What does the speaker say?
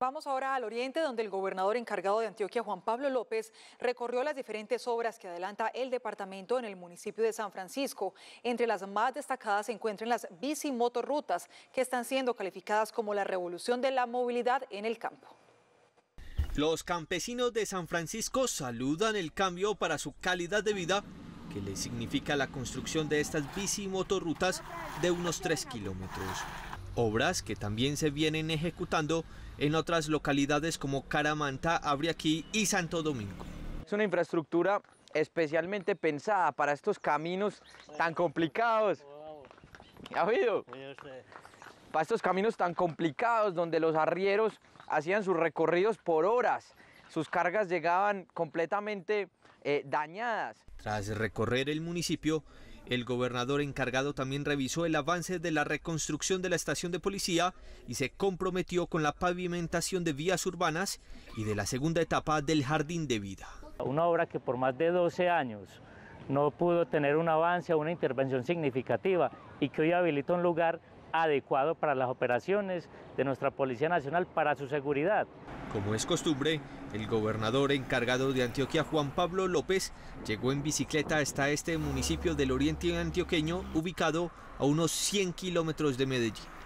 Vamos ahora al oriente, donde el gobernador encargado de Antioquia, Juan Pablo López, recorrió las diferentes obras que adelanta el departamento en el municipio de San Francisco. Entre las más destacadas se encuentran las bicimotorrutas, que están siendo calificadas como la revolución de la movilidad en el campo. Los campesinos de San Francisco saludan el cambio para su calidad de vida que le significa la construcción de estas bicimotorrutas de unos 3 kilómetros obras que también se vienen ejecutando en otras localidades como Caramanta, Abriaquí y Santo Domingo. Es una infraestructura especialmente pensada para estos caminos tan complicados. ¿Ha oído? Para estos caminos tan complicados donde los arrieros hacían sus recorridos por horas. Sus cargas llegaban completamente eh, dañadas. Tras recorrer el municipio, el gobernador encargado también revisó el avance de la reconstrucción de la estación de policía y se comprometió con la pavimentación de vías urbanas y de la segunda etapa del Jardín de Vida. Una obra que por más de 12 años no pudo tener un avance o una intervención significativa y que hoy habilita un lugar adecuado para las operaciones de nuestra Policía Nacional para su seguridad. Como es costumbre, el gobernador encargado de Antioquia, Juan Pablo López, llegó en bicicleta hasta este municipio del oriente antioqueño, ubicado a unos 100 kilómetros de Medellín.